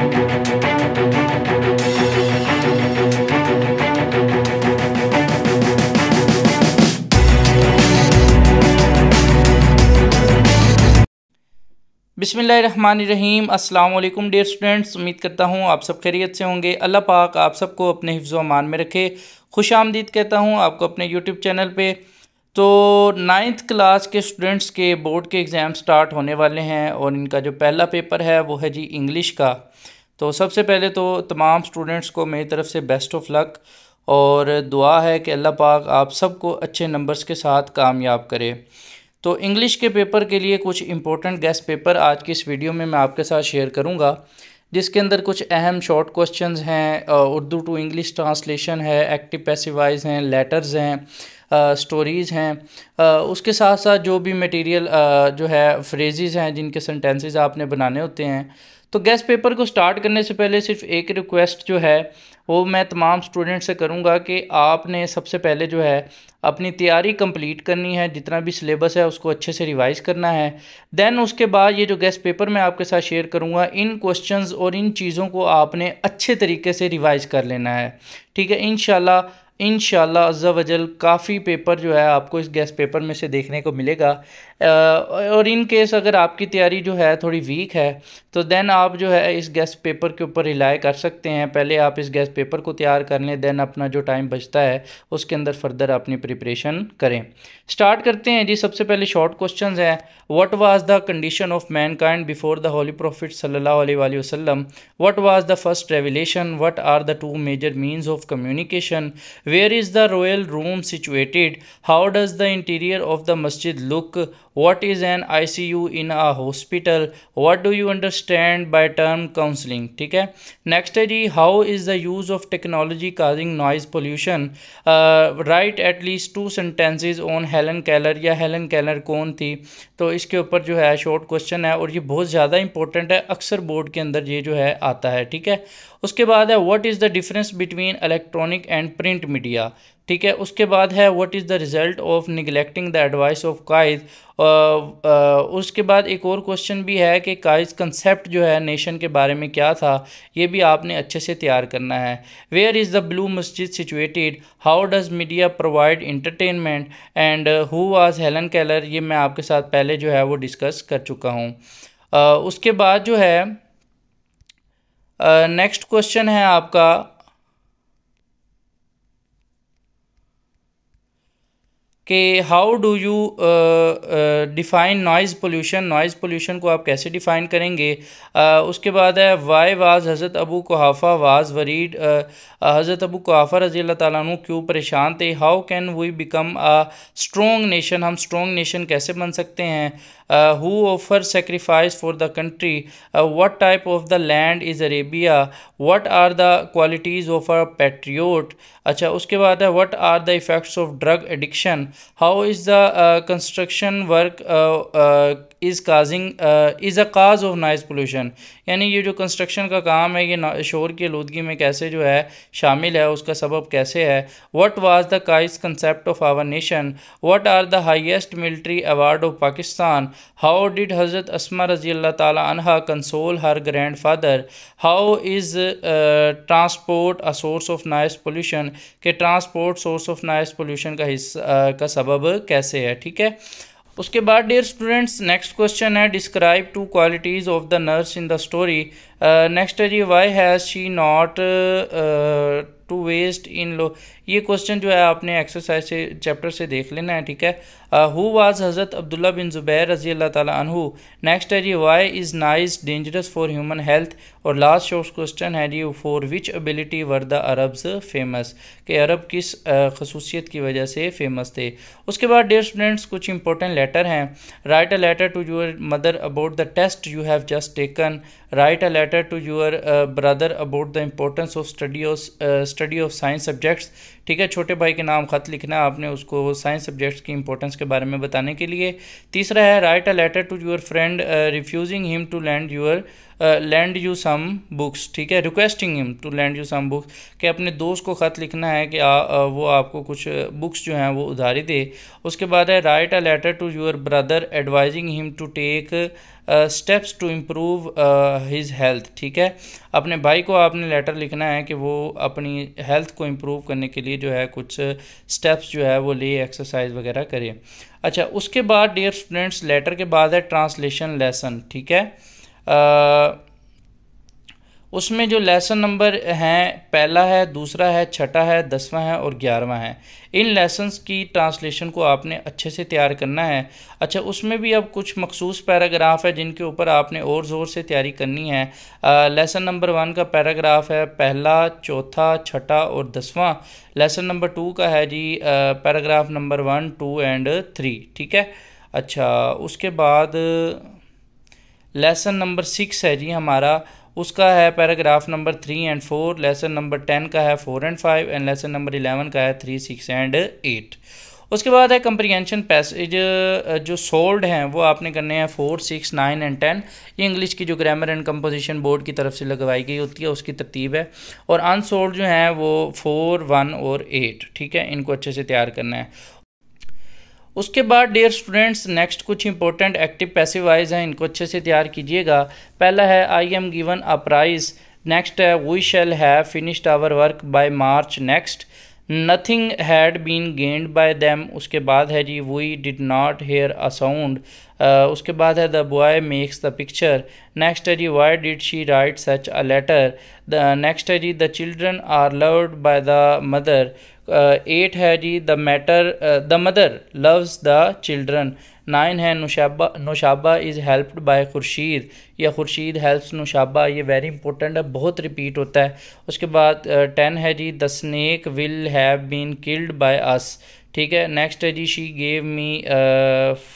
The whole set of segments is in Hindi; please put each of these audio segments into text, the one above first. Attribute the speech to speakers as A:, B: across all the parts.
A: बिसमीम अल्लाम डेयर स्टूडेंट्स उम्मीद करता हूँ आप सब खैरियत से होंगे अल्लाह पाक आप सबको अपने हिफ्ज़ अमान में रखे खुश आमदीद कहता हूँ आपको अपने यूट्यूब चैनल पर तो नाइन्थ क्लास के स्टूडेंट्स के बोर्ड के एग्ज़ाम स्टार्ट होने वाले हैं और इनका जो पहला पेपर है वो है जी इंग्लिश का तो सबसे पहले तो तमाम स्टूडेंट्स को मेरी तरफ़ से बेस्ट ऑफ लक और दुआ है कि अल्लाह पाक आप सबको अच्छे नंबर्स के साथ कामयाब करे तो इंग्लिश के पेपर के लिए कुछ इंपॉर्टेंट गेस्ट पेपर आज की इस वीडियो में मैं आपके साथ शेयर करूँगा जिसके अंदर कुछ अहम शॉर्ट क्वेश्चंस हैं उर्दू टू इंग्लिश ट्रांसलेशन है एक्टिव पैसिवाइज हैं लेटर्स हैं स्टोरीज़ हैं उसके साथ साथ जो भी मटेरियल जो है फ्रेजेस हैं जिनके सेंटेंसेस आपने बनाने होते हैं तो गेस्ट पेपर को स्टार्ट करने से पहले सिर्फ एक रिक्वेस्ट जो है वो मैं तमाम स्टूडेंट से करूँगा कि आपने सबसे पहले जो है अपनी तैयारी कंप्लीट करनी है जितना भी सिलेबस है उसको अच्छे से रिवाइज़ करना है दैन उसके बाद ये जो गेस्ट पेपर मैं आपके साथ शेयर करूँगा इन क्वेश्चंस और इन चीज़ों को आपने अच्छे तरीके से रिवाइज़ कर लेना है ठीक है इन इन शजल काफ़ी पेपर जो है आपको इस गैस पेपर में से देखने को मिलेगा और इन केस अगर आपकी तैयारी जो है थोड़ी वीक है तो देन आप जो है इस गैस पेपर के ऊपर रिलाय कर सकते हैं पहले आप इस गैस पेपर को तैयार कर लें देन अपना जो टाइम बचता है उसके अंदर फर्दर अपनी प्रिपरेशन करें स्टार्ट करते हैं जी सबसे पहले शॉर्ट क्वेश्चन हैं what was the condition of mankind before the holy prophet सल्ला वसलम what was the first revelation what are the two major means of communication Where is the royal room situated? How does the interior of the masjid look? what is an ICU in a hospital what do you understand by term counseling ठीक है next है जी how is the use of technology causing noise pollution uh, write at least two sentences on Helen Keller या Helen Keller कौन थी तो इसके ऊपर जो है शॉर्ट क्वेश्चन है और ये बहुत ज़्यादा इंपॉर्टेंट है अक्सर बोर्ड के अंदर ये जो है आता है ठीक है उसके बाद है what is the difference between electronic and print media ठीक है उसके बाद है what is the result of neglecting the advice of Quaid उसके बाद एक और क्वेश्चन भी है कि काइज कंसेप्ट जो है नेशन के बारे में क्या था ये भी आपने अच्छे से तैयार करना है where is the blue masjid situated how does media provide entertainment and who was Helen Keller ये मैं आपके साथ पहले जो है वो डिस्कस कर चुका हूँ uh, उसके बाद जो है नेक्स्ट uh, क्वेश्चन है आपका कि how do you define noise pollution noise pollution को आप कैसे डिफ़ाइन करेंगे uh, उसके बाद है वाई वाज हज़रत अबू कोहाफ़ा वाज वरीड हज़रत अबू कोहाफ़ा रज़ी अल्लाह ताली क्यों परेशान थे how can we become a strong nation हम स्ट्रॉन्ग नेशन कैसे बन सकते हैं who offer sacrifice for the country what type of the land is Arabia what are the qualities of a patriot अच्छा उसके बाद है what are the effects of drug addiction how is the construction work is causing is a cause of noise pollution यानी ये जो कंस्ट्रक्शन का काम है ये शोर की आलूदगी में कैसे जो है शामिल है उसका सबब कैसे है what was the Quaid's concept of our nation what are the highest military award of Pakistan how did Hazrat Asma रजी अल्लाह ताला console her grandfather how is transport a source of noise pollution के transport source of noise pollution का हिस्सा uh, का सबब कैसे है ठीक है उसके बाद डियर स्टूडेंट्स नेक्स्ट क्वेश्चन है describe two qualities of the nurse in the story next है जी why has she not to waste in law ये क्वेश्चन जो है आपने एक्सरसाइज से चैप्टर से देख लेना है ठीक है हु वाज हज़रत अब्दुल्ला बिन ज़ुबैर रजी अल्लाह ताला अनहु नेक्स्ट है जी why is noise dangerous for human health और लास्ट शॉर्ट क्वेश्चन है जी for which ability were the Arabs famous के अरब किस uh, खसूसियत की वजह से फेमस थे उसके बाद डेयर स्टूडेंट्स कुछ इंपॉर्टेंट लेटर हैं write a letter to your mother about the test you have just taken write a letter to your brother about the importance of study study of science subjects ठीक है छोटे भाई के नाम खत लिखना है आपने उसको साइंस सब्जेक्ट्स की इंपॉर्टेंस के बारे में बताने के लिए तीसरा है write a letter to your friend refusing him to lend your lend you some books ठीक है requesting him to lend you some books कि अपने दोस्त को ख़त लिखना है कि आ, आ, वो आपको कुछ बुक्स जो हैं वो उधारी दे उसके बाद है write a letter to your brother advising him to take steps to improve his health ठीक है अपने भाई को आपने लेटर लिखना है कि वो अपनी हेल्थ को इम्प्रूव करने के लिए जो है कुछ स्टेप्स जो है वो ले एक्सरसाइज वगैरह करें अच्छा उसके बाद डियर स्टूडेंट्स लेटर के बाद है ट्रांसलेशन लेसन ठीक है उसमें जो लेसन नंबर हैं पहला है दूसरा है छठा है दसवां है और ग्यारहवा है इन लेसन्स की ट्रांसलेशन को आपने अच्छे से तैयार करना है अच्छा उसमें भी अब कुछ मखसूस पैराग्राफ है जिनके ऊपर आपने और ज़ोर से तैयारी करनी है लेसन नंबर वन का पैराग्राफ है पहला चौथा छठा और दसवां लेसन नंबर टू का है जी paragraph number one two and three ठीक है अच्छा उसके बाद लेसन नंबर सिक्स है जी हमारा उसका है paragraph number three and four lesson number ten का है four and five and lesson number eleven का है थ्री सिक्स एंड एट उसके बाद है कंप्रीहेंशन पैसेज जो सोल्ड हैं वो आपने करने हैं four six nine and ten ये इंग्लिश की जो ग्रामर एंड कंपोजिशन बोर्ड की तरफ से लगवाई गई होती है उसकी तरतीब है और अनसोल्ड जो हैं वो फोर वन और एट ठीक है इनको अच्छे से तैयार करना है उसके बाद डियर स्टूडेंट्स नेक्स्ट कुछ इंपॉर्टेंट एक्टिव पैसिव वाइज हैं इनको अच्छे से तैयार कीजिएगा पहला है I am given a prize next है we shall have finished our work by March next nothing had been gained by them उसके बाद है जी we did not hear a sound उसके बाद है the boy makes the picture next है जी why did she write such a later the next है जी the children are loved by the mother eight है जी the mother the mother loves the children nine है Nushaba Nushaba is helped by Khurshid या खुर्शीद हेल्प्स नुशाबा ये वेरी इंपॉर्टेंट है बहुत रिपीट होता है उसके बाद टेन है जी the snake will have been killed by us ठीक है नेक्स्ट है जी she gave me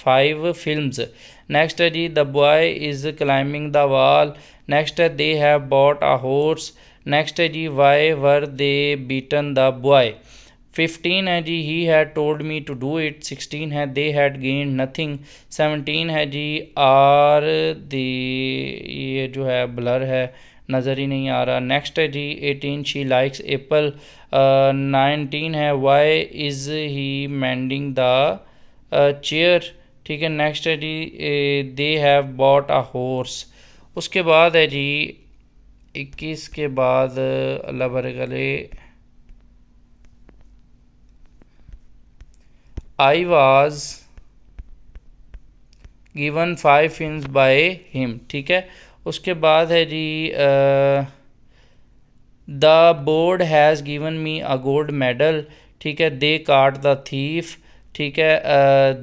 A: five films next है जी the boy is climbing the wall next है they have bought a horse next है जी why were they beaten the boy fifteen है जी he had told me to do it sixteen है they had gained nothing seventeen है जी आर दे ये जो है ब्लर है नज़र ही नहीं आ रहा नेक्स्ट है जी eighteen she likes apple nineteen है why is he mending the chair ठीक है नेक्स्ट है जी they have bought a horse उसके बाद है जी इक्कीस के बाद अल्लाह बरगले I was given five fins by him ठीक है उसके बाद है जी the board has given me a gold medal ठीक है दे काट द थीफ ठीक है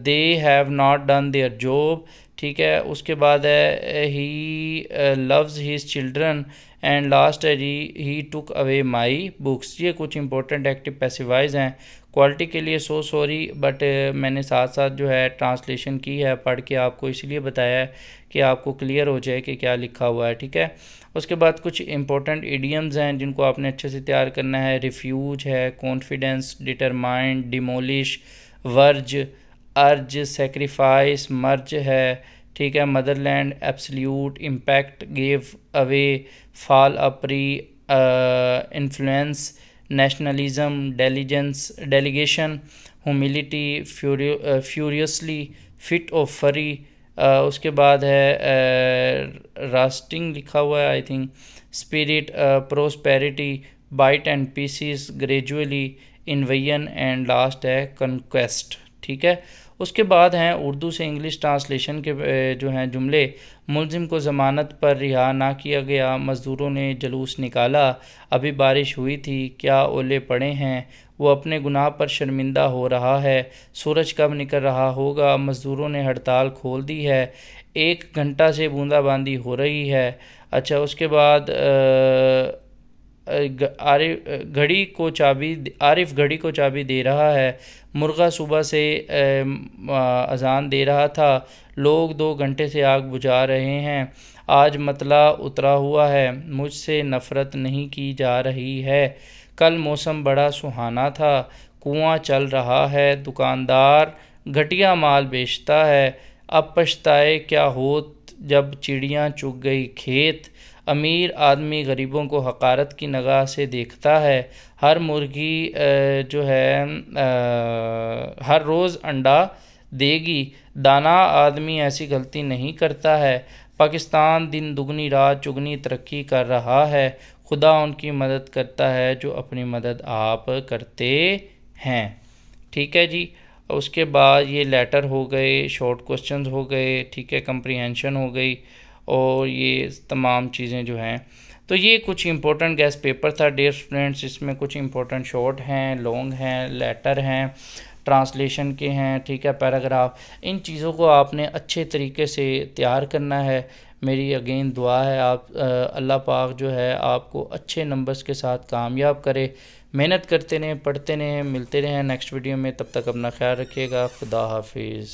A: they have not done their job ठीक है उसके बाद है he loves his children and last है जी he took away my books ये कुछ इंपॉर्टेंट एक्टिव पैसिवाइज हैं क्वालिटी के लिए सो सॉरी बट मैंने साथ साथ जो है ट्रांसलेशन की है पढ़ के आपको इसलिए बताया है कि आपको क्लियर हो जाए कि क्या लिखा हुआ है ठीक है उसके बाद कुछ इंपॉर्टेंट एडियम्स हैं जिनको आपने अच्छे से तैयार करना है रिफ्यूज है confidence determined demolish verge urge sacrifice merge है ठीक है motherland absolute impact gave away fall अपरी influence nationalism diligence delegation delegation humility furiously fit of furry uh, उसके बाद है रास्टिंग uh, लिखा हुआ है I think spirit prosperity bite and pieces gradually invasion and last है कन्क्वेस्ट ठीक है उसके बाद हैं उर्दू से इंग्लिश ट्रांसलेशन के जो हैं जुमले मुलजिम को ज़मानत पर रिहा ना किया गया मज़दूरों ने जलूस निकाला अभी बारिश हुई थी क्या ओले पड़े हैं वो अपने गुनाह पर शर्मिंदा हो रहा है सूरज कब निकल रहा होगा मज़दूरों ने हड़ताल खोल दी है एक घंटा से बूंदाबांदी हो रही है अच्छा उसके बाद आ, आरिफ घड़ी को चाबी आरिफ घड़ी को चाबी दे रहा है मुर्गा सुबह से अजान दे रहा था लोग दो घंटे से आग बुझा रहे हैं आज मतला उतरा हुआ है मुझसे नफ़रत नहीं की जा रही है कल मौसम बड़ा सुहाना था कुआं चल रहा है दुकानदार घटिया माल बेचता है अब पछताए क्या होत जब चिड़ियाँ चुग गई खेत अमीर आदमी गरीबों को हकारत की नगाह से देखता है हर मुर्गी जो है हर रोज़ अंडा देगी दाना आदमी ऐसी गलती नहीं करता है पाकिस्तान दिन दुगनी रात चुगनी तरक्की कर रहा है खुदा उनकी मदद करता है जो अपनी मदद आप करते हैं ठीक है जी उसके बाद ये लेटर हो गए शॉर्ट क्वेश्चंस हो गए ठीक है कम्प्रीहेंशन हो गई और ये तमाम चीज़ें जो हैं तो ये कुछ इम्पोर्टेंट गैस पेपर था डेयर स्टूडेंट्स इसमें कुछ इम्पोर्टेंट शॉर्ट हैं लॉन्ग हैं लेटर हैं ट्रांसलेशन के हैं ठीक है पैराग्राफ इन चीज़ों को आपने अच्छे तरीके से तैयार करना है मेरी अगेन दुआ है आप अल्लाह पाक जो है आपको अच्छे नंबर्स के साथ कामयाब करे मेहनत करते रहें पढ़ते रहें मिलते रहें नेक्स्ट वीडियो में तब तक अपना ख्याल रखिएगा खुदा हाफिज़